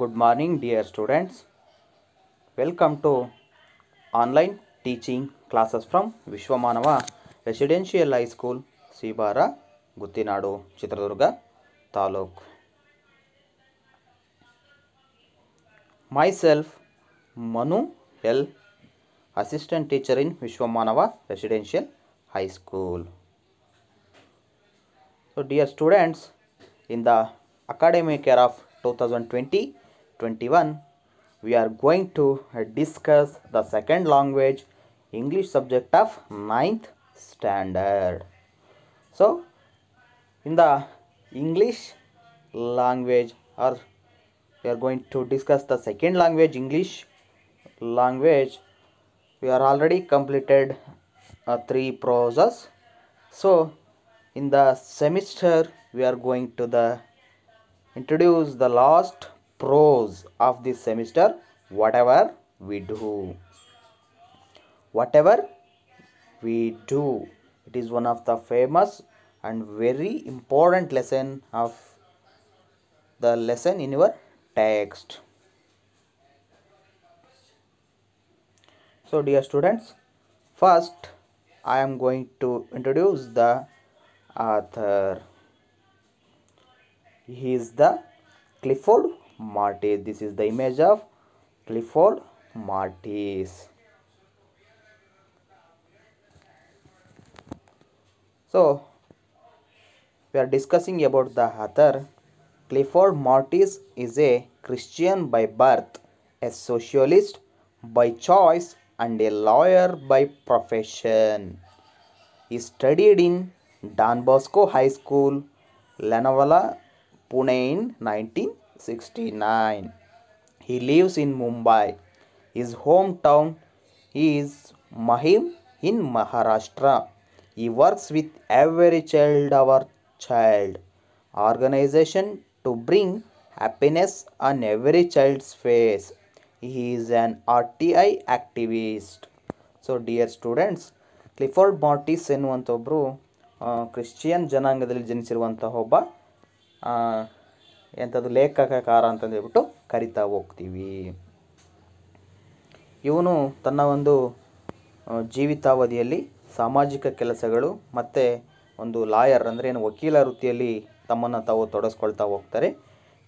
Good morning dear students welcome to online teaching classes from Vishwamanava residential high school Sibara Guttinadu Chitradurga taluk my self Manu L assistant teacher in Vishwamanava residential high school so dear students in the academic year of two thousand twenty 21 we are going to discuss the second language English subject of ninth standard. So in the English language or we are going to discuss the second language English language we are already completed uh, three process so in the semester we are going to the introduce the last pros of this semester whatever we do whatever we do it is one of the famous and very important lesson of the lesson in your text so dear students first i am going to introduce the author he is the clifford Martis. This is the image of Clifford Martis. So, we are discussing about the author. Clifford Martis is a Christian by birth, a socialist by choice and a lawyer by profession. He studied in Don Bosco High School, Lanavala, Pune in 19 69. He lives in Mumbai. His hometown is Mahim in Maharashtra. He works with every child our child organization to bring happiness on every child's face. He is an RTI activist. So, dear students, Clifford ಮಾರ್ಟಿಸ್ ಎನ್ನುವಂಥ Christian Christian ಜನಾಂಗದಲ್ಲಿ hoba. ಒಬ್ಬ ಎಂಥದ್ದು ಲೇಖಕಕಾರ ಅಂತಂದು ಹೇಳ್ಬಿಟ್ಟು ಕರಿತಾ ಹೋಗ್ತೀವಿ ಇವನು ತನ್ನ ಒಂದು ಜೀವಿತಾವಧಿಯಲ್ಲಿ ಸಾಮಾಜಿಕ ಕೆಲಸಗಳು ಮತ್ತು ಒಂದು ಲಾಯರ್ ಅಂದರೆ ಏನು ವಕೀಲ ವೃತ್ತಿಯಲ್ಲಿ ತಮ್ಮನ್ನು ತಾವು ತೊಡಸ್ಕೊಳ್ತಾ ಹೋಗ್ತಾರೆ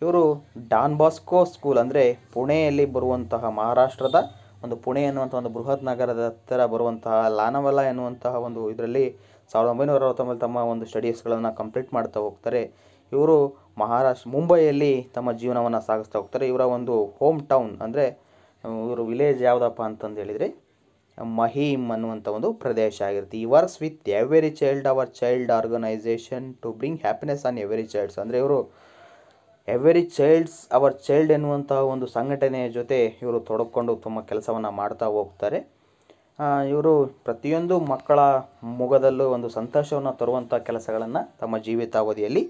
ಇವರು ಡಾನ್ ಬಾಸ್ಕೋ ಸ್ಕೂಲ್ ಅಂದರೆ ಪುಣೆಯಲ್ಲಿ ಬರುವಂತಹ ಮಹಾರಾಷ್ಟ್ರದ ಒಂದು ಪುಣೆ ಎನ್ನುವಂಥ ಒಂದು ಬೃಹತ್ ನಗರದ ಹತ್ತಿರ ಬರುವಂತಹ ಲಾನವಲ ಎನ್ನುವಂತಹ ಒಂದು ಇದರಲ್ಲಿ ಸಾವಿರದ ಒಂಬೈನೂರ ಅರವತ್ತೊಂಬತ್ತು ತಮ್ಮ ಒಂದು ಸ್ಟಡೀಸ್ಗಳನ್ನು ಕಂಪ್ಲೀಟ್ ಮಾಡ್ತಾ ಹೋಗ್ತಾರೆ ಇವರು ಮಹಾರಾಷ್ಟ್ರ ಮುಂಬೈಯಲ್ಲಿ ತಮ್ಮ ಜೀವನವನ್ನು ಸಾಗಿಸ್ತಾ ಹೋಗ್ತಾರೆ ಇವರ ಒಂದು ಹೋಮ್ ಟೌನ್ ಅಂದರೆ ಇವರು ವಿಲೇಜ್ ಯಾವುದಪ್ಪ ಅಂತಂದು ಹೇಳಿದರೆ ಮಹೀಮ್ ಅನ್ನುವಂಥ ಒಂದು ಪ್ರದೇಶ ಆಗಿರುತ್ತೆ ಈ works with every child our child organisation to bring happiness on every child's ಅಂದರೆ ಇವರು ಎವರಿ ಚೈಲ್ಡ್ಸ್ ಅವರ್ ಚೈಲ್ಡ್ ಎನ್ನುವಂಥ ಒಂದು ಸಂಘಟನೆಯ ಜೊತೆ ಇವರು ತೊಡಕೊಂಡು ತಮ್ಮ ಕೆಲಸವನ್ನು ಮಾಡ್ತಾ ಹೋಗ್ತಾರೆ ಇವರು ಪ್ರತಿಯೊಂದು ಮಕ್ಕಳ ಮುಖದಲ್ಲೂ ಒಂದು ಸಂತೋಷವನ್ನು ತರುವಂಥ ಕೆಲಸಗಳನ್ನು ತಮ್ಮ ಜೀವಿತಾವಧಿಯಲ್ಲಿ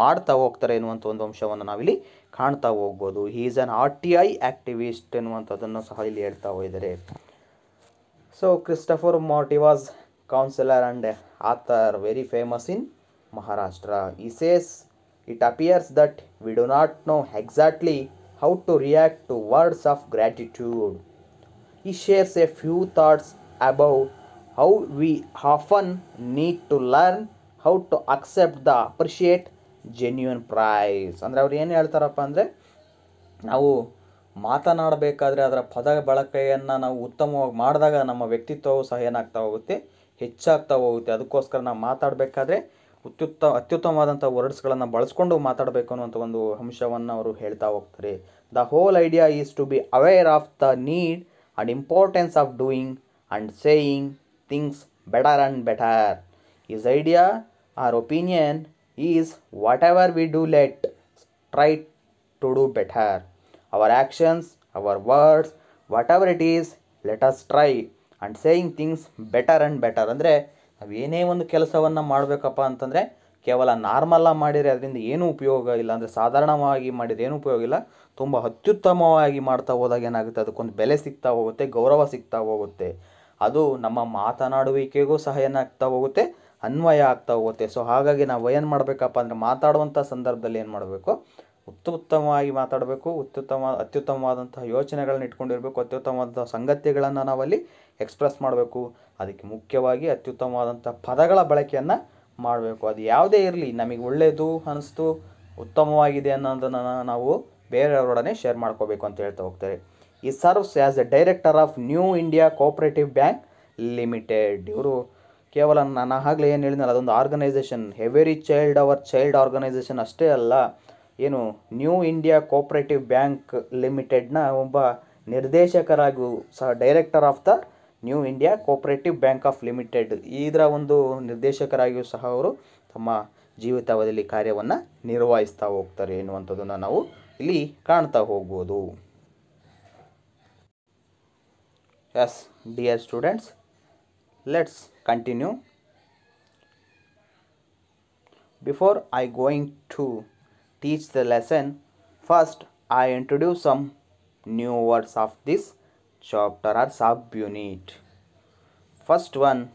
ಮಾಡ್ತಾ ಹೋಗ್ತಾರೆ ಎನ್ನುವಂಥ ಒಂದು ಅಂಶವನ್ನು ನಾವಿಲ್ಲಿ ಕಾಣ್ತಾ ಹೋಗ್ಬೋದು he is an R T I activist ಎನ್ನುವಂಥದ್ದನ್ನು ಸಹ ಇಲ್ಲಿ ಹೇಳ್ತಾ ಹೋಗಿದ್ದಾರೆ so Christopher Marti was counsellor and author very famous in Maharashtra says it appears that we do not know exactly how to react to words of gratitude he shares a few thoughts above how we often need to learn how to accept the appreciate genuine praise ಅಂದರೆ ಅವ್ರು ಏನು ಹೇಳ್ತಾರಪ್ಪ ಅಂದರೆ ನಾವು ಮಾತನಾಡಬೇಕಾದ್ರೆ ಅದರ ಪದ ಬಳಕೆಯನ್ನು ನಾವು ಉತ್ತಮವಾಗಿ ಮಾಡಿದಾಗ ನಮ್ಮ ವ್ಯಕ್ತಿತ್ವವು ಸಹ ಏನಾಗ್ತಾ ಹೋಗುತ್ತೆ ಹೆಚ್ಚಾಗ್ತಾ ಹೋಗುತ್ತೆ ಅದಕ್ಕೋಸ್ಕರ ನಾವು ಮಾತಾಡಬೇಕಾದ್ರೆ ಅತ್ಯುತ್ತ ಅತ್ಯುತ್ತಮವಾದಂಥ ವರ್ಡ್ಸ್ಗಳನ್ನು ಬಳಸ್ಕೊಂಡು ಮಾತಾಡಬೇಕು ಅನ್ನುವಂಥ ಒಂದು ಅಂಶವನ್ನು ಅವರು ಹೇಳ್ತಾ ಹೋಗ್ತಾರೆ the whole idea is to be aware of the need and importance of doing and saying things better and better is idea or opinion is whatever we do let try to do better our actions our words whatever it is let us try and saying things better and better ಅಂದರೆ ನಾವು ಏನೇ ಒಂದು ಕೆಲಸವನ್ನು ಮಾಡಬೇಕಪ್ಪ ಅಂತಂದರೆ ಕೇವಲ ನಾರ್ಮಲಾಗಿ ಮಾಡಿದರೆ ಅದರಿಂದ ಏನೂ ಉಪಯೋಗ ಇಲ್ಲ ಅಂದರೆ ಸಾಧಾರಣವಾಗಿ ಮಾಡಿದರೆ ಏನೂ ಉಪಯೋಗ ಇಲ್ಲ ತುಂಬ ಅತ್ಯುತ್ತಮವಾಗಿ ಮಾಡ್ತಾ ಹೋದಾಗ ಏನಾಗುತ್ತೆ ಅದಕ್ಕೊಂದು ಬೆಲೆ ಸಿಗ್ತಾ ಹೋಗುತ್ತೆ ಗೌರವ ಸಿಗ್ತಾ ಹೋಗುತ್ತೆ ಅದು ನಮ್ಮ ಮಾತನಾಡುವಿಕೆಗೂ ಸಹ ಏನಾಗ್ತಾ ಹೋಗುತ್ತೆ ಅನ್ವಯ ಆಗ್ತಾ ಹೋಗುತ್ತೆ ಸೊ ಹಾಗಾಗಿ ನಾವು ಏನು ಮಾಡಬೇಕಪ್ಪ ಅಂದರೆ ಮಾತಾಡುವಂಥ ಸಂದರ್ಭದಲ್ಲಿ ಏನು ಮಾಡಬೇಕು ಉತ್ತಮವಾಗಿ ಮಾತಾಡಬೇಕು ಉತ್ಯುತ್ತಮ ಅತ್ಯುತ್ತಮವಾದಂತಹ ಯೋಚನೆಗಳನ್ನ ಇಟ್ಕೊಂಡಿರಬೇಕು ಅತ್ಯುತ್ತಮವಾದಂಥ ಸಂಗತಿಗಳನ್ನು ನಾವಲ್ಲಿ ಎಕ್ಸ್ಪ್ರೆಸ್ ಮಾಡಬೇಕು ಅದಕ್ಕೆ ಮುಖ್ಯವಾಗಿ ಅತ್ಯುತ್ತಮವಾದಂಥ ಪದಗಳ ಬಳಕೆಯನ್ನು ಮಾಡಬೇಕು ಅದು ಯಾವುದೇ ಇರಲಿ ನಮಗೆ ಒಳ್ಳೆಯದು ಅನಿಸ್ತು ಉತ್ತಮವಾಗಿದೆ ಅನ್ನೋದನ್ನು ನಾವು ಬೇರೆಯವರೊಡನೆ ಶೇರ್ ಮಾಡ್ಕೋಬೇಕು ಅಂತ ಹೇಳ್ತಾ ಹೋಗ್ತಾರೆ he serves as a director of New India Cooperative Bank Limited ಇವರು ಕೇವಲ ನಾನು ಆಗಲೇ ಏನು ಹೇಳಿದ್ನಲ್ಲ ಅದೊಂದು organisation every child our child organisation ಅಷ್ಟೇ ಅಲ್ಲ ಏನು ನ್ಯೂ ಇಂಡಿಯಾ ಕೋಆಪ್ರೇಟಿವ್ ಬ್ಯಾಂಕ್ ಲಿಮಿಟೆಡ್ನ ಒಬ್ಬ ನಿರ್ದೇಶಕರಾಗಿಯೂ ಸಹ director of the New India Cooperative Bank of Limited ಇದರ ಒಂದು ನಿರ್ದೇಶಕರಾಗಿಯೂ ಸಹ ಅವರು ತಮ್ಮ ಜೀವಿತಾವಧಿಯಲ್ಲಿ ಕಾರ್ಯವನ್ನು ನಿರ್ವಹಿಸ್ತಾ ಹೋಗ್ತಾರೆ ಎನ್ನುವಂಥದ್ದನ್ನು ನಾವು ಇಲ್ಲಿ ಕಾಣ್ತಾ ಹೋಗ್ಬೋದು yes dear students let's continue before i going to teach the lesson first i introduce some new words of this chapter or subunit first one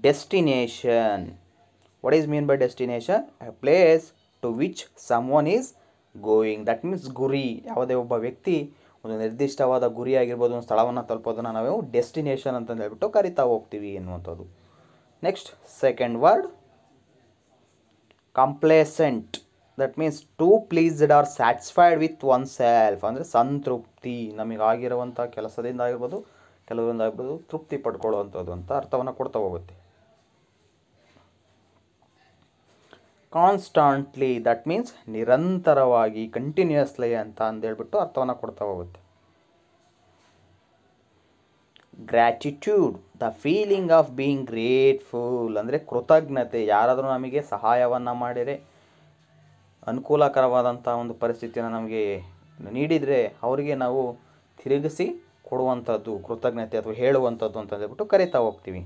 destination what is mean by destination a place to which someone is going. That means guri. ಯಾವುದೇ ಒಬ್ಬ ವ್ಯಕ್ತಿ ಒಂದು ನಿರ್ದಿಷ್ಟವಾದ ಗುರಿ ಆಗಿರ್ಬೋದು ಒಂದು ಸ್ಥಳವನ್ನು ತಲುಪೋದನ್ನು ನಾವು ಡೆಸ್ಟಿನೇಷನ್ ಅಂತಂದು ಹೇಳ್ಬಿಟ್ಟು ಕರಿತಾ ಹೋಗ್ತೀವಿ ಎನ್ನುವಂಥದ್ದು next second word complacent that means to pleased or satisfied with oneself ಅಂದರೆ ಸಂತೃಪ್ತಿ ನಮಗಾಗಿರುವಂಥ ಕೆಲಸದಿಂದ ಆಗಿರ್ಬೋದು ಕೆಲವರಿಂದ ಆಗಿರ್ಬೋದು ತೃಪ್ತಿ ಪಡ್ಕೊಳ್ಳುವಂಥದ್ದು ಅಂತ ಅರ್ಥವನ್ನು ಕೊಡ್ತಾ ಹೋಗುತ್ತೆ ಕಾನ್ಸ್ಟಾಂಟ್ಲಿ ದಟ್ ಮೀನ್ಸ್ ನಿರಂತರವಾಗಿ ಕಂಟಿನ್ಯೂಸ್ಲಿ ಅಂತ ಅಂದೇಳ್ಬಿಟ್ಟು ಅರ್ಥವನ್ನು ಕೊಡ್ತಾ ಹೋಗುತ್ತೆ gratitude the feeling of being grateful ಅಂದರೆ ಕೃತಜ್ಞತೆ ಯಾರಾದರೂ ನಮಗೆ ಸಹಾಯವನ್ನು ಮಾಡಿದರೆ ಅನುಕೂಲಕರವಾದಂಥ ಒಂದು ಪರಿಸ್ಥಿತಿಯನ್ನು ನಮಗೆ ನೀಡಿದರೆ ಅವರಿಗೆ ನಾವು ತಿರುಗಿಸಿ ಕೊಡುವಂಥದ್ದು ಕೃತಜ್ಞತೆ ಅಥವಾ ಹೇಳುವಂಥದ್ದು ಅಂತ ಹೇಳ್ಬಿಟ್ಟು ಕರಿತಾ ಹೋಗ್ತೀವಿ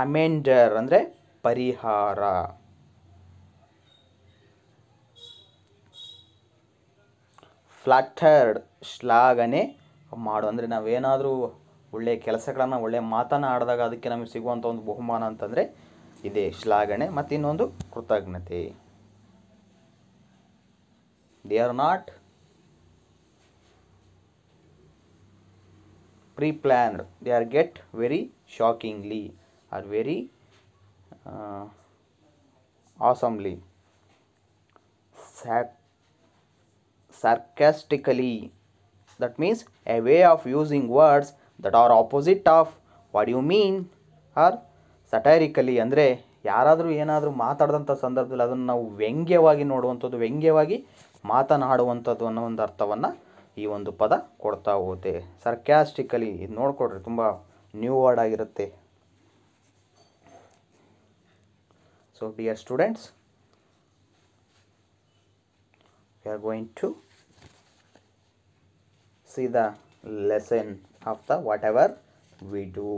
ಅಮೆಂಡರ್ ಅಂದರೆ ಪರಿಹಾರ ಫ್ಲಾಟರ್ಡ್ ಶ್ಲಾಘನೆ ಮಾಡು ಅಂದರೆ ನಾವೇನಾದರೂ ಒಳ್ಳೆಯ ಕೆಲಸಗಳನ್ನು ಒಳ್ಳೆಯ ಮಾತನ್ನು ಆಡಿದಾಗ ಅದಕ್ಕೆ ನಮಗೆ ಸಿಗುವಂಥ ಒಂದು ಬಹುಮಾನ ಅಂತಂದರೆ ಇದೇ ಶ್ಲಾಘನೆ ಮತ್ತು ಇನ್ನೊಂದು ಕೃತಜ್ಞತೆ they are not pre planned they are get very shockingly are very uh, awesomely sac sarcastically that means a way of using words that are opposite of what you mean or satirically ಅಂದರೆ ಯಾರಾದರೂ ಏನಾದರೂ ಮಾತಾಡಿದಂಥ ಸಂದರ್ಭದಲ್ಲಿ ಅದನ್ನು ನಾವು ವ್ಯಂಗ್ಯವಾಗಿ ನೋಡುವಂಥದ್ದು ವ್ಯಂಗ್ಯವಾಗಿ ಮಾತನಾಡುವಂಥದ್ದು ಅನ್ನೋ ಒಂದು ಅರ್ಥವನ್ನು ಈ ಒಂದು ಪದ ಕೊಡ್ತಾ ಹೋಗುತ್ತೆ ಸರ್ಕ್ಯಾಸ್ಟಿಕಲಿ ಇದು ನೋಡಿಕೊಡ್ರಿ ತುಂಬ ನ್ಯೂ ವರ್ಡ್ ಆಗಿರುತ್ತೆ so dear students we are going to see the lesson of the whatever we do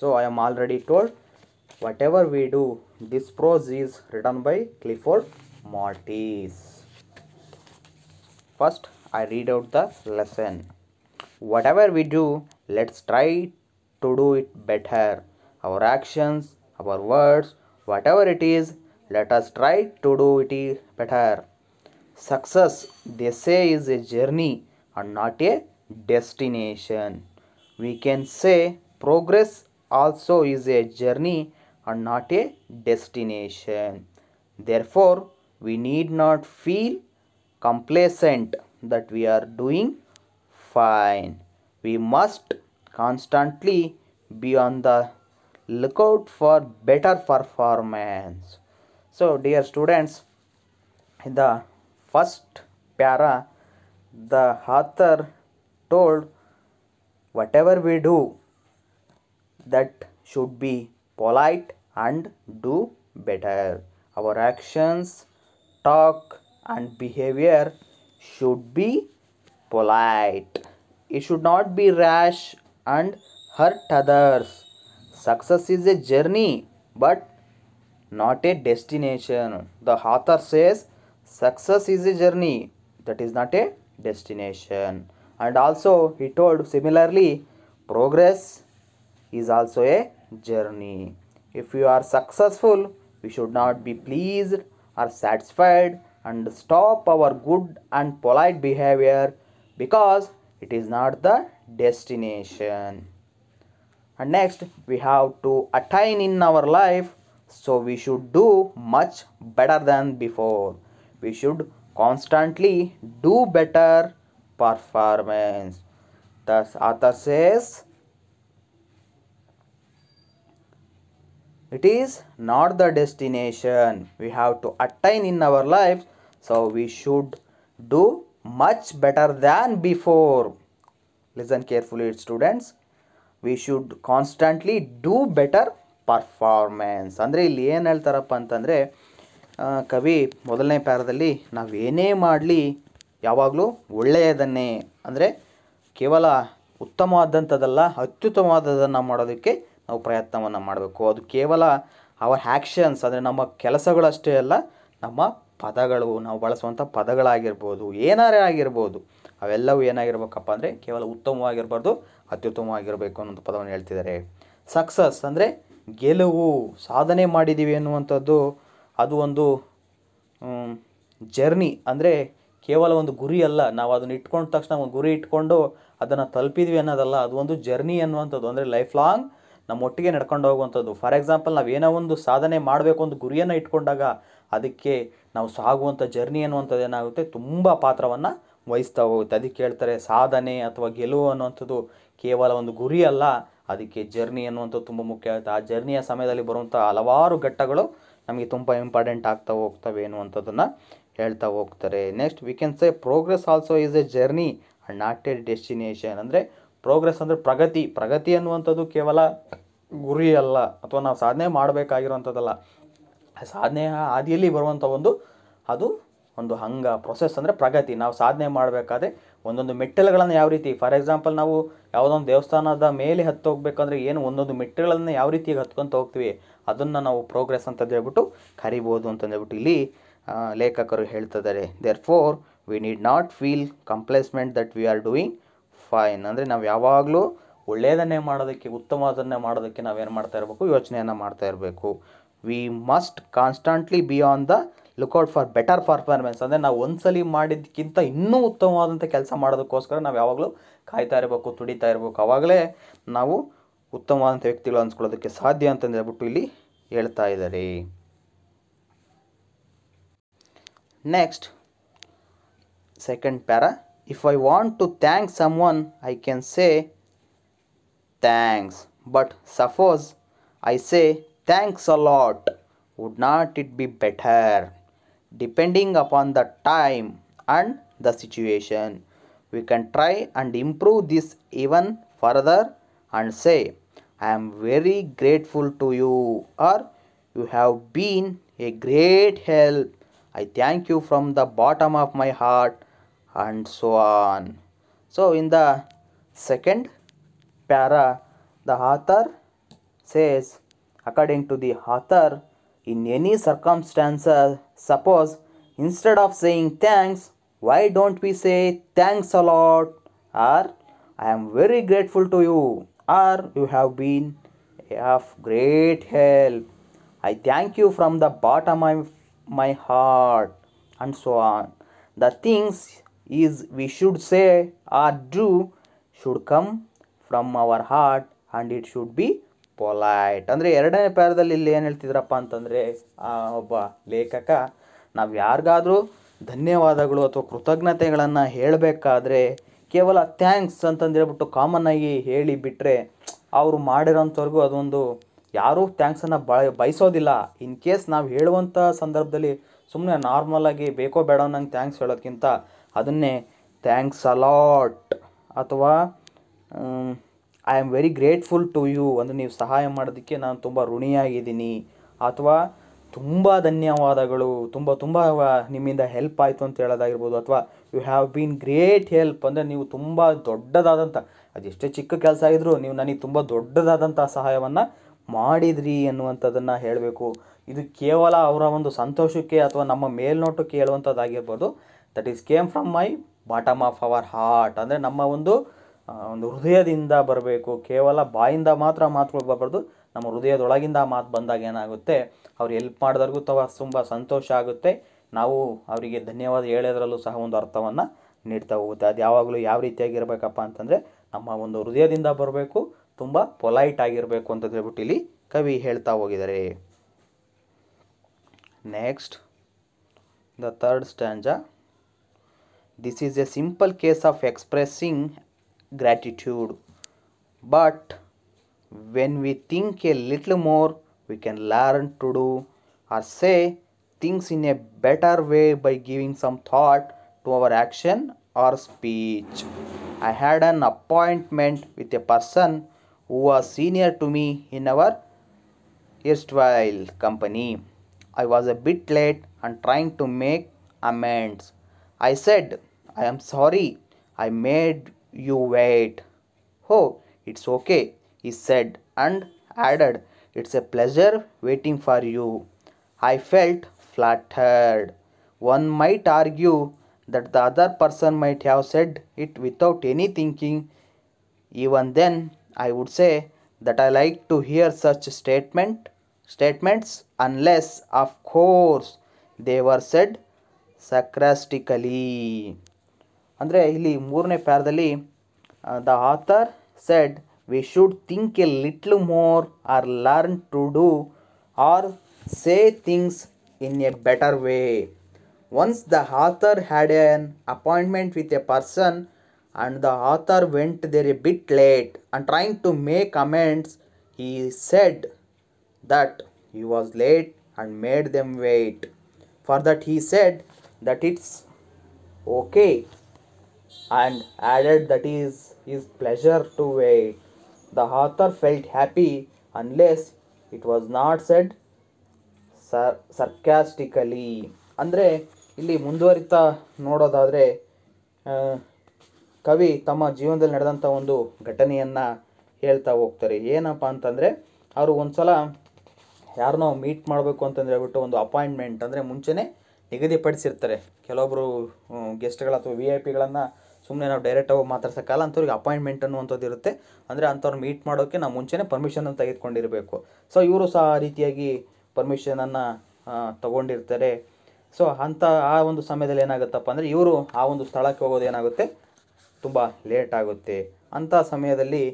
so i am already told whatever we do this prose is written by clifford mortis first i read out the lesson whatever we do let's try to do it better our actions our words Whatever it is, let us try to do it better. Success, they say, is a journey and not a destination. We can say progress also is a journey and not a destination. Therefore, we need not feel complacent that we are doing fine. We must constantly be on the look out for better performance so dear students in the first para the author told whatever we do that should be polite and do better our actions talk and behavior should be polite it should not be rash and hurt others Success is a journey but not a destination. The author says success is a journey that is not a destination. And also he told similarly progress is also a journey. If you are successful, we should not be pleased or satisfied and stop our good and polite behavior because it is not the destination and next we have to attain in our life so we should do much better than before we should constantly do better performance thus author says it is not the destination we have to attain in our life so we should do much better than before listen carefully students we should constantly do better performance ಅಂದರೆ ಇಲ್ಲಿ ಏನು ಹೇಳ್ತಾರಪ್ಪ ಅಂತಂದರೆ ಕವಿ ಮೊದಲನೇ ಪ್ಯಾರದಲ್ಲಿ ನಾವು ಏನೇ ಮಾಡಲಿ ಯಾವಾಗಲೂ ಒಳ್ಳೆಯದನ್ನೇ ಅಂದರೆ ಕೇವಲ ಉತ್ತಮವಾದಂಥದ್ದಲ್ಲ ಅತ್ಯುತ್ತಮವಾದದನ್ನು ಮಾಡೋದಕ್ಕೆ ನಾವು ಪ್ರಯತ್ನವನ್ನು ಮಾಡಬೇಕು ಅದು ಕೇವಲ ಅವರ್ ಆ್ಯಕ್ಷನ್ಸ್ ಅಂದರೆ ನಮ್ಮ ಕೆಲಸಗಳಷ್ಟೇ ಅಲ್ಲ ನಮ್ಮ ಪದಗಳು ನಾವು ಬಳಸುವಂಥ ಪದಗಳಾಗಿರ್ಬೋದು ಏನಾರೇ ಆಗಿರ್ಬೋದು ಅವೆಲ್ಲವೂ ಏನಾಗಿರ್ಬೇಕಪ್ಪ ಅಂದರೆ ಕೇವಲ ಉತ್ತಮವಾಗಿರಬಾರ್ದು ಅತ್ಯುತ್ತಮವಾಗಿರಬೇಕು ಅನ್ನೋದು ಪದವನ್ನು ಹೇಳ್ತಿದ್ದಾರೆ ಸಕ್ಸಸ್ ಅಂದರೆ ಗೆಲುವು ಸಾಧನೆ ಮಾಡಿದ್ದೀವಿ ಅನ್ನುವಂಥದ್ದು ಅದು ಒಂದು ಜರ್ನಿ ಅಂದರೆ ಕೇವಲ ಒಂದು ಗುರಿ ಅಲ್ಲ ನಾವು ಅದನ್ನು ಇಟ್ಕೊಂಡ ತಕ್ಷಣ ಒಂದು ಗುರಿ ಇಟ್ಕೊಂಡು ಅದನ್ನು ತಲುಪಿದ್ವಿ ಅನ್ನೋದಲ್ಲ ಅದು ಒಂದು ಜರ್ನಿ ಅನ್ನುವಂಥದ್ದು ಅಂದರೆ ಲೈಫ್ ಲಾಂಗ್ ನಮ್ಮ ಒಟ್ಟಿಗೆ ನಡ್ಕೊಂಡು ಹೋಗುವಂಥದ್ದು ಫಾರ್ ಎಕ್ಸಾಂಪಲ್ ನಾವು ಏನೋ ಒಂದು ಸಾಧನೆ ಮಾಡಬೇಕು ಒಂದು ಗುರಿಯನ್ನು ಇಟ್ಕೊಂಡಾಗ ಅದಕ್ಕೆ ನಾವು ಸಾಗುವಂಥ ಜರ್ನಿ ಅನ್ನುವಂಥದ್ದು ಏನಾಗುತ್ತೆ ತುಂಬ ಪಾತ್ರವನ್ನು ವಹಿಸ್ತಾ ಹೋಗುತ್ತೆ ಅದಕ್ಕೆ ಹೇಳ್ತಾರೆ ಸಾಧನೆ ಅಥವಾ ಗೆಲುವು ಅನ್ನುವಂಥದ್ದು ಕೇವಲ ಒಂದು ಗುರಿ ಅಲ್ಲ ಅದಕ್ಕೆ ಜರ್ನಿ ಅನ್ನುವಂಥದ್ದು ತುಂಬ ಮುಖ್ಯ ಆಗುತ್ತೆ ಆ ಜರ್ನಿಯ ಸಮಯದಲ್ಲಿ ಬರುವಂಥ ಹಲವಾರು ಘಟ್ಟಗಳು ನಮಗೆ ತುಂಬ ಇಂಪಾರ್ಟೆಂಟ್ ಆಗ್ತಾ ಹೋಗ್ತವೆ ಅನ್ನುವಂಥದ್ದನ್ನು ಹೇಳ್ತಾ ಹೋಗ್ತಾರೆ next we can say progress also is a journey and not a destination ಅಂದರೆ ಪ್ರೋಗ್ರೆಸ್ ಅಂದರೆ ಪ್ರಗತಿ ಪ್ರಗತಿ ಅನ್ನುವಂಥದ್ದು ಕೇವಲ ಗುರಿ ಅಲ್ಲ ಅಥವಾ ನಾವು ಸಾಧನೆ ಮಾಡಬೇಕಾಗಿರುವಂಥದ್ದಲ್ಲ ಸಾಧನೆಯ ಹಾದಿಯಲ್ಲಿ ಬರುವಂಥ ಒಂದು ಅದು ಒಂದು ಹಂಗ ಪ್ರೊಸೆಸ್ ಅಂದರೆ ಪ್ರಗತಿ ನಾವು ಸಾಧನೆ ಮಾಡಬೇಕಾದ್ರೆ ಒಂದೊಂದು ಮೆಟ್ಟಲುಗಳನ್ನು ಯಾವ ರೀತಿ ಫಾರ್ ಎಕ್ಸಾಂಪಲ್ ನಾವು ಯಾವುದೊಂದು ದೇವಸ್ಥಾನದ ಮೇಲೆ ಹೋಗ್ಬೇಕಂದ್ರೆ ಏನು ಒಂದೊಂದು ಮೆಟ್ಟಿಲುಗಳನ್ನು ಯಾವ ರೀತಿ ಹತ್ಕೊಂತ ಹೋಗ್ತೀವಿ ಅದನ್ನು ನಾವು ಪ್ರೋಗ್ರೆಸ್ ಅಂತಂದು ಹೇಳ್ಬಿಟ್ಟು ಕರಿಬೋದು ಅಂತಂದೇಳ್ಬಿಟ್ಟು ಇಲ್ಲಿ ಲೇಖಕರು ಹೇಳ್ತಿದ್ದಾರೆ therefore we need not feel complacement that we are doing fine ಅಂದರೆ ನಾವು ಯಾವಾಗಲೂ ಒಳ್ಳೆಯದನ್ನೇ ಮಾಡೋದಕ್ಕೆ ಉತ್ತಮವಾದನ್ನೇ ಮಾಡೋದಕ್ಕೆ ನಾವೇನು ಮಾಡ್ತಾ ಇರಬೇಕು ಯೋಚನೆಯನ್ನು ಮಾಡ್ತಾ ಇರಬೇಕು we must constantly be on the lookout for better performance ಅಂದರೆ ನಾವು ಒಂದ್ಸಲಿ ಮಾಡಿದ್ದಕ್ಕಿಂತ ಇನ್ನೂ ಉತ್ತಮವಾದಂಥ ಕೆಲಸ ಮಾಡೋದಕ್ಕೋಸ್ಕರ ನಾವು ಯಾವಾಗಲೂ ಕಾಯ್ತಾ ಇರಬೇಕು ತುಡಿತಾ ಇರಬೇಕು ಆವಾಗಲೇ ನಾವು ಉತ್ತಮವಾದಂಥ ವ್ಯಕ್ತಿಗಳು ಅನ್ಸ್ಕೊಳ್ಳೋದಕ್ಕೆ ಸಾಧ್ಯ ಅಂತಂದು ಹೇಳ್ಬಿಟ್ಟು ಇಲ್ಲಿ ಹೇಳ್ತಾ ಇದ್ದಾರೆ next second para if I want to thank someone I can say thanks but suppose I say thanks a lot would not it be better depending upon the time and the situation. We can try and improve this even further and say, I am very grateful to you or you have been a great help. I thank you from the bottom of my heart and so on. So in the second para, the author says, according to the author, in any circumstances, suppose instead of saying thanks why don't we say thanks a lot or I am very grateful to you or you have been of great help. I thank you from the bottom of my heart and so on. The things is we should say or do should come from our heart and it should be polite ಅಂದರೆ ಎರಡನೇ ಪ್ಯಾರದಲ್ಲಿ ಇಲ್ಲಿ ಏನು ಹೇಳ್ತಿದ್ರಪ್ಪ ಅಂತಂದರೆ ಆ ಒಬ್ಬ ಲೇಖಕ ನಾವು ಯಾರಿಗಾದರೂ ಧನ್ಯವಾದಗಳು ಅಥವಾ ಕೃತಜ್ಞತೆಗಳನ್ನು ಹೇಳಬೇಕಾದ್ರೆ ಕೇವಲ ಥ್ಯಾಂಕ್ಸ್ ಅಂತಂದೇಳ್ಬಿಟ್ಟು ಕಾಮನ್ನಾಗಿ ಹೇಳಿ ಬಿಟ್ಟರೆ ಅವರು ಮಾಡಿರೋಂಥವ್ರಿಗೂ ಅದೊಂದು ಯಾರೂ ಥ್ಯಾಂಕ್ಸನ್ನು ಬಯ ಬಯಸೋದಿಲ್ಲ ಇನ್ ಕೇಸ್ ನಾವು ಹೇಳುವಂಥ ಸಂದರ್ಭದಲ್ಲಿ ಸುಮ್ಮನೆ ನಾರ್ಮಲಾಗಿ ಬೇಕೋ ಬೇಡ ನಂಗೆ ಥ್ಯಾಂಕ್ಸ್ ಹೇಳೋದಕ್ಕಿಂತ ಅದನ್ನೇ ಥ್ಯಾಂಕ್ಸ್ ಅಲಾಟ್ ಅಥವಾ I am very grateful to you ಅಂದರೆ ನೀವು ಸಹಾಯ ಮಾಡೋದಕ್ಕೆ ನಾನು ತುಂಬ ಋಣಿಯಾಗಿದ್ದೀನಿ ಅಥವಾ ತುಂಬ ಧನ್ಯವಾದಗಳು ತುಂಬ ತುಂಬ ನಿಮ್ಮಿಂದ ಹೆಲ್ಪ್ ಆಯಿತು ಅಂತ ಹೇಳೋದಾಗಿರ್ಬೋದು ಅಥವಾ you have been great help ಅಂದರೆ ನೀವು ತುಂಬ ದೊಡ್ಡದಾದಂಥ ಅದೆಷ್ಟೇ ಚಿಕ್ಕ ಕೆಲಸ ಆಗಿದ್ರೂ ನೀವು ನನಗೆ ತುಂಬ ದೊಡ್ಡದಾದಂಥ ಸಹಾಯವನ್ನು ಮಾಡಿದ್ರಿ ಅನ್ನುವಂಥದ್ದನ್ನು ಹೇಳಬೇಕು ಇದು ಕೇವಲ ಅವರ ಒಂದು ಸಂತೋಷಕ್ಕೆ ಅಥವಾ ನಮ್ಮ ಮೇಲ್ನೋಟಕ್ಕೆ ಹೇಳುವಂಥದ್ದಾಗಿರ್ಬೋದು that is came from my bottom of our heart ಅಂದರೆ ನಮ್ಮ ಒಂದು ಒಂದು ಹೃದಯದಿಂದ ಬರಬೇಕು ಕೇವಲ ಬಾಯಿಂದ ಮಾತ್ರ ಮಾತುಗಳು ಬರಬಾರ್ದು ನಮ್ಮ ಹೃದಯದೊಳಗಿಂದ ಮಾತು ಬಂದಾಗ ಏನಾಗುತ್ತೆ ಅವ್ರು ಎಲ್ಪ್ ಮಾಡಿದವ್ರಿಗೂ ತವ ತುಂಬ ಸಂತೋಷ ಆಗುತ್ತೆ ನಾವು ಅವರಿಗೆ ಧನ್ಯವಾದ ಹೇಳೋದ್ರಲ್ಲೂ ಸಹ ಒಂದು ಅರ್ಥವನ್ನು ನೀಡ್ತಾ ಹೋಗುತ್ತೆ ಅದು ಯಾವಾಗಲೂ ಯಾವ ರೀತಿಯಾಗಿರಬೇಕಪ್ಪ ಅಂತಂದರೆ ನಮ್ಮ ಒಂದು ಹೃದಯದಿಂದ ಬರಬೇಕು ತುಂಬ ಪೊಲೈಟ್ ಆಗಿರಬೇಕು ಅಂತ ಹೇಳ್ಬಿಟ್ಟು ಇಲ್ಲಿ ಕವಿ ಹೇಳ್ತಾ ಹೋಗಿದ್ದಾರೆ next the third stanza this is a simple case of expressing gratitude but when we think a little more we can learn to do or say things in a better way by giving some thought to our action or speech i had an appointment with a person who was senior to me in our erstwhile company i was a bit late and trying to make amends i said i am sorry i made you wait. Oh, it's okay, he said and added, It's a pleasure waiting for you. I felt flattered. One might argue that the other person might have said it without any thinking. Even then, I would say that I like to hear such statement statements unless, of course, they were said sarcastically. ಅಂದರೆ ಇಲ್ಲಿ ಮೂರನೇ ಪ್ಯಾರದಲ್ಲಿ the author said we should think a little more or learn to do or say things in a better way once the author had an appointment with a person and the author went there a bit late and trying to make amends he said that he was late and made them wait for that he said that it's okay and added that is is his pleasure to wait. The author felt happy unless it was not said sarcastically ಅಂದರೆ ಇಲ್ಲಿ ಮುಂದುವರಿತಾ ನೋಡೋದಾದರೆ ಕವಿ ತಮ್ಮ ಜೀವನದಲ್ಲಿ ನಡೆದಂಥ ಒಂದು ಘಟನೆಯನ್ನು ಹೇಳ್ತಾ ಹೋಗ್ತಾರೆ ಏನಪ್ಪ ಅಂತಂದರೆ ಅವರು ಒಂದು ಸಲ ಯಾರನ್ನೋ ಮೀಟ್ ಮಾಡಬೇಕು ಅಂತಂದು ಹೇಳ್ಬಿಟ್ಟು ಒಂದು ಅಪಾಯಿಂಟ್ಮೆಂಟ್ ಅಂದರೆ ಮುಂಚೆನೇ ನಿಗದಿಪಡಿಸಿರ್ತಾರೆ ಕೆಲವೊಬ್ಬರು ಗೆಸ್ಟ್ಗಳ ಅಥವಾ ವಿ ಐ ಪಿಗಳನ್ನು ಸುಮ್ಮನೆ ನಾವು ಡೈರೆಕ್ಟಾಗಿ ಮಾತಾಡ್ಸೋಕ್ಕಲ್ಲ ಅಂಥವ್ರಿಗೆ ಅಪಾಯಿಂಟ್ಮೆಂಟ್ ಅನ್ನುವಂಥದ್ದು ಇರುತ್ತೆ ಅಂದರೆ ಅಂಥವ್ರು ಮೀಟ್ ಮಾಡೋಕ್ಕೆ ನಾವು ಮುಂಚೆನೇ ಪರ್ಮಿಷನನ್ನು ತೆಗೆದುಕೊಂಡಿರಬೇಕು ಸೊ ಇವರು ಸಹ ಆ ರೀತಿಯಾಗಿ ಪರ್ಮಿಷನನ್ನು ತಗೊಂಡಿರ್ತಾರೆ ಸೊ ಅಂಥ ಆ ಒಂದು ಸಮಯದಲ್ಲಿ ಏನಾಗುತ್ತಪ್ಪ ಅಂದರೆ ಇವರು ಆ ಒಂದು ಸ್ಥಳಕ್ಕೆ ಹೋಗೋದು ಏನಾಗುತ್ತೆ ತುಂಬ ಲೇಟ್ ಆಗುತ್ತೆ ಅಂಥ ಸಮಯದಲ್ಲಿ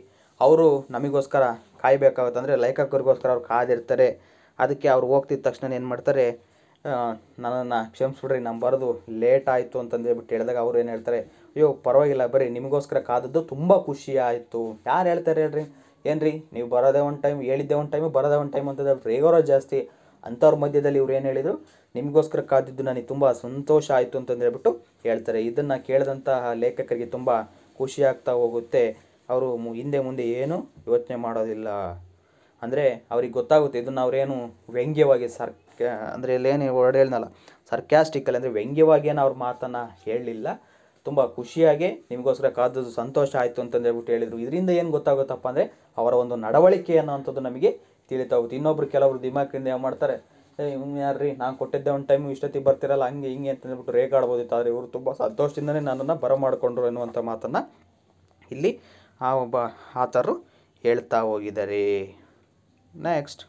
ಅವರು ನಮಗೋಸ್ಕರ ಕಾಯಬೇಕಾಗುತ್ತೆ ಅಂದರೆ ಲೇಖಕರಿಗೋಸ್ಕರ ಅವ್ರು ಕಾದಿರ್ತಾರೆ ಅದಕ್ಕೆ ಅವ್ರು ಹೋಗ್ತಿದ್ದ ತಕ್ಷಣ ಏನು ಮಾಡ್ತಾರೆ ನನ್ನನ್ನು ಕ್ಷಮಿಸ್ಬಿಡ್ರಿ ಬರೋದು ಲೇಟ್ ಆಯಿತು ಅಂತಂದೇಳ್ಬಿಟ್ಟು ಹೇಳಿದಾಗ ಅವ್ರು ಏನು ಹೇಳ್ತಾರೆ ಅಯ್ಯೋ ಪರವಾಗಿಲ್ಲ ಬರೀ ನಿಮಗೋಸ್ಕರ ಕಾದದ್ದು ತುಂಬ ಖುಷಿ ಆಯಿತು ಯಾರು ಹೇಳ್ತಾರೆ ಹೇಳ್ರಿ ಏನು ರೀ ನೀವು ಬರೋದೇ ಒಂದು ಟೈಮ್ ಹೇಳಿದ್ದೆ ಒಂದು ಟೈಮು ಬರೋದೇ ಒಂದು ಟೈಮ್ ಅಂತಂದ್ರೆ ರೇಗೋರೋ ಜಾಸ್ತಿ ಅಂಥವ್ರ ಮಧ್ಯದಲ್ಲಿ ಇವ್ರು ಏನು ಹೇಳಿದರು ನಿಮಗೋಸ್ಕರ ಕಾದಿದ್ದು ನನಗೆ ತುಂಬ ಸಂತೋಷ ಆಯಿತು ಅಂತಂದೇಳ್ಬಿಟ್ಟು ಹೇಳ್ತಾರೆ ಇದನ್ನು ಕೇಳಿದಂತಹ ಲೇಖಕರಿಗೆ ತುಂಬ ಖುಷಿ ಆಗ್ತಾ ಹೋಗುತ್ತೆ ಅವರು ಹಿಂದೆ ಮುಂದೆ ಏನು ಯೋಚನೆ ಮಾಡೋದಿಲ್ಲ ಅಂದರೆ ಅವ್ರಿಗೆ ಗೊತ್ತಾಗುತ್ತೆ ಇದನ್ನು ಅವರೇನು ವ್ಯಂಗ್ಯವಾಗಿ ಸರ್ ಅಂದರೆ ಇಲ್ಲೇನು ವರ್ಡ್ ಸರ್ಕ್ಯಾಸ್ಟಿಕ್ ಅಲ್ಲಿ ಅಂದರೆ ವ್ಯಂಗ್ಯವಾಗಿ ಏನು ಅವ್ರ ಮಾತನ್ನು ಹೇಳಲಿಲ್ಲ ತುಂಬ ಖುಷಿಯಾಗಿ ನಿಮಗೋಸ್ಕರ ಕಾದದ್ದು ಸಂತೋಷ ಆಯಿತು ಅಂತಂದೇಳ್ಬಿಟ್ಟು ಹೇಳಿದರು ಇದರಿಂದ ಏನು ಗೊತ್ತಾಗುತ್ತಪ್ಪ ಅಂದರೆ ಅವರ ಒಂದು ನಡವಳಿಕೆ ಅನ್ನೋವಂಥದ್ದು ನಮಗೆ ತಿಳಿತಾ ಹೋಗುತ್ತೆ ಇನ್ನೊಬ್ರು ಕೆಲವರು ದಿಮಾಕಿಂದ ಏನು ಮಾಡ್ತಾರೆ ಏ ಇವ್ನು ರೀ ನಾನು ಕೊಟ್ಟಿದ್ದೆ ಒಂದು ಟೈಮ್ ಇಷ್ಟೊತ್ತಿಗೆ ಬರ್ತಿರಲ್ಲ ಹಂಗೆ ಹಿಂಗೆ ಅಂತಂದ್ಬಿಟ್ಟು ರೇಗಾಡ್ಬೋದಿತ್ತು ಆದರೆ ಇವರು ತುಂಬ ಸಂತೋಷದಿಂದಲೇ ನನ್ನನ್ನು ಮಾಡಿಕೊಂಡ್ರು ಎನ್ನುವಂಥ ಮಾತನ್ನು ಇಲ್ಲಿ ಆ ಒಬ್ಬ ಆತರು ಹೇಳ್ತಾ ಹೋಗಿದ್ದಾರೆ next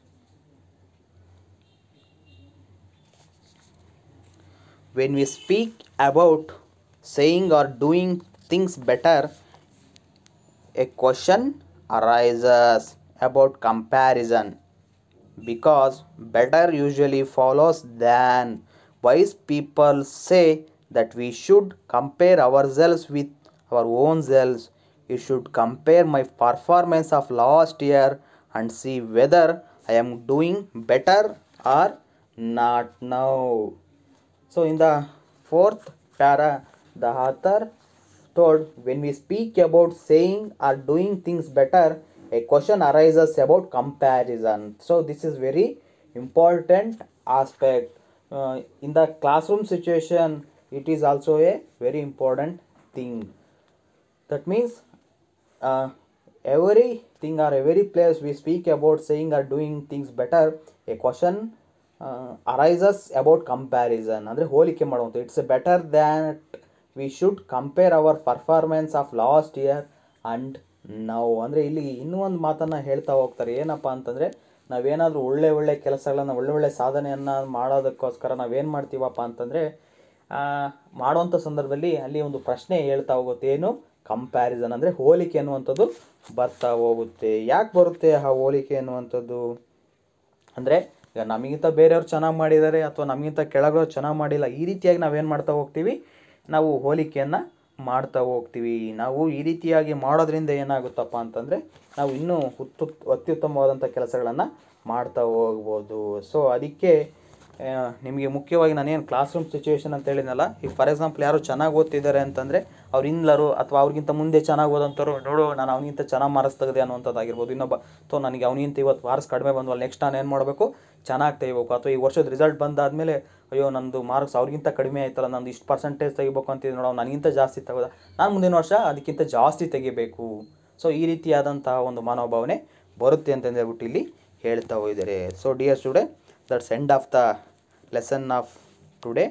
when we speak about saying or doing things better a question arises about comparison because better usually follows than wise people say that we should compare ourselves with our own selves you should compare my performance of last year and see whether i am doing better or not now so in the fourth para, the author told when we speak about saying or doing things better, a question arises about comparison. So this is very important aspect. Uh, in the classroom situation, it is also a very important thing. That means uh, every thing or every place we speak about saying or doing things better, a question arises about comparison ಅಂದರೆ ಹೋಲಿಕೆ ಮಾಡುವಂಥ it's a better that we should compare our performance of last year and ನಾವು ಅಂದರೆ ಇಲ್ಲಿ ಇನ್ನೂ ಒಂದು ಮಾತನ್ನು ಹೇಳ್ತಾ ಹೋಗ್ತಾರೆ ಏನಪ್ಪ ಅಂತಂದರೆ ನಾವೇನಾದರೂ ಒಳ್ಳೆ ಒಳ್ಳೆ ಕೆಲಸಗಳನ್ನು ಒಳ್ಳೆ ಒಳ್ಳೆ ಸಾಧನೆಯನ್ನು ಮಾಡೋದಕ್ಕೋಸ್ಕರ ನಾವೇನು ಮಾಡ್ತೀವಪ್ಪ ಅಂತಂದರೆ ಮಾಡುವಂಥ ಸಂದರ್ಭದಲ್ಲಿ ಅಲ್ಲಿ ಒಂದು ಪ್ರಶ್ನೆ ಹೇಳ್ತಾ ಹೋಗುತ್ತೆ ಏನು ಕಂಪ್ಯಾರಿಸನ್ ಅಂದರೆ ಹೋಲಿಕೆ ಅನ್ನುವಂಥದ್ದು ಬರ್ತಾ ಹೋಗುತ್ತೆ ಯಾಕೆ ಬರುತ್ತೆ ಆ ಹೋಲಿಕೆ ಅನ್ನುವಂಥದ್ದು ಅಂದರೆ ಈಗ ನಮಗಿಂತ ಬೇರೆಯವ್ರು ಚೆನ್ನಾಗಿ ಮಾಡಿದ್ದಾರೆ ಅಥವಾ ನಮಗಿಂತ ಕೆಳಗಡೆ ಚೆನ್ನಾಗಿ ಮಾಡಿಲ್ಲ ಈ ರೀತಿಯಾಗಿ ನಾವೇನು ಮಾಡ್ತಾ ಹೋಗ್ತೀವಿ ನಾವು ಹೋಲಿಕೆಯನ್ನು ಮಾಡ್ತಾ ಹೋಗ್ತೀವಿ ನಾವು ಈ ರೀತಿಯಾಗಿ ಮಾಡೋದ್ರಿಂದ ಏನಾಗುತ್ತಪ್ಪ ಅಂತಂದರೆ ನಾವು ಇನ್ನೂ ಉತ್ತು ಅತ್ಯುತ್ತಮವಾದಂಥ ಕೆಲಸಗಳನ್ನು ಮಾಡ್ತಾ ಹೋಗ್ಬೋದು ಸೊ ಅದಕ್ಕೆ ನಿಮಗೆ ಮುಖ್ಯವಾಗಿ ನಾನೇನು ಕ್ಲಾಸ್ ರೂಮ್ ಸಿಚುವೇಶನ್ ಅಂತ ಹೇಳಿದ್ನಲ್ಲ ಈಗ ಫಾರ್ ಎಕ್ಸಾಂಪಲ್ ಯಾರು ಚೆನ್ನಾಗಿ ಓದ್ತಿದ್ದಾರೆ ಅಂತಂದರೆ ಅವ್ರು ಅಥವಾ ಅವ್ರಿಗಿಂತ ಮುಂದೆ ಚೆನ್ನಾಗಿ ಓದೋಂಥವ್ರು ನೋಡು ನಾನು ಅವನಿಗಿಂತ ಚೆನ್ನಾಗಿ ಮಾರ್ಕ್ಸ್ ತೆಗೆದೆ ಅನ್ನೋಂಥದ್ದಾಗಿರ್ಬೋದು ಇನ್ನೊಬ್ಬ ಸೊ ನನಗೆ ಅವನಿಗಿಂತ ಇವತ್ತು ಮಾರ್ಕ್ಸ್ ಕಡಿಮೆ ಬಂದವಲ್ಲ ನೆಕ್ಸ್ಟ್ ನಾನು ಏನು ಮಾಡಬೇಕು ಚೆನ್ನಾಗಿ ತೆಗಿಬೇಕು ಅಥವಾ ಈ ವರ್ಷದ ರಿಸಲ್ಟ್ ಬಂದಾದಮೇಲೆ ಅಯ್ಯೋ ನಂದು ಮಾರ್ಕ್ಸ್ ಅವ್ರಿಗಿಂತ ಕಡಿಮೆ ಆಯ್ತಲ್ಲ ನಂದು ಇಷ್ಟು ಪರ್ಸೆಂಟೇಜ್ ತೆಗಿಬೇಕು ಅಂತಿದ್ದು ನೋಡೋ ನನಗಿಂತ ಜಾಸ್ತಿ ತೆಗೋದ ನಾನು ಮುಂದಿನ ವರ್ಷ ಅದಕ್ಕಿಂತ ಜಾಸ್ತಿ ತೆಗಿಬೇಕು ಸೊ ಈ ರೀತಿಯಾದಂತಹ ಒಂದು ಮನೋಭಾವನೆ ಬರುತ್ತೆ ಅಂತಂದೇಳ್ಬಿಟ್ಟು ಇಲ್ಲಿ ಹೇಳ್ತಾ ಹೋಗಿದ್ದಾರೆ so dear student that's end of the lesson of today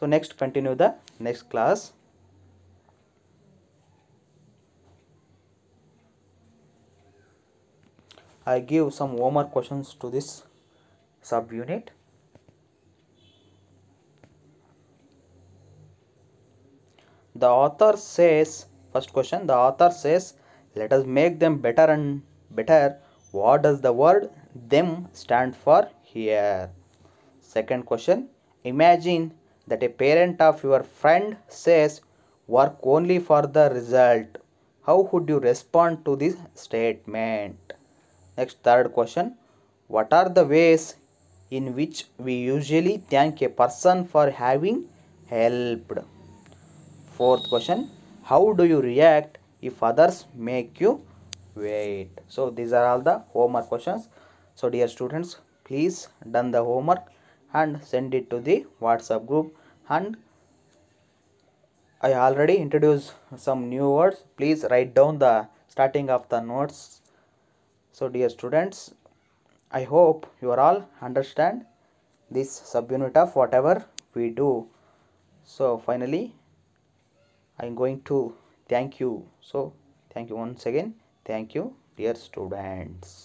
so next continue the next class I give some homework questions to this subunit the author says first question the author says let us make them better and better what does the word them stand for here. Second question. Imagine that a parent of your friend says work only for the result. How would you respond to this statement? Next third question. What are the ways in which we usually thank a person for having helped? Fourth question. How do you react if others make you wait? So these are all the homework questions. So dear students, please done the homework and send it to the whatsapp group and i already introduced some new words please write down the starting of the notes so dear students i hope you are all understand this subunit of whatever we do so finally i'm going to thank you so thank you once again thank you dear students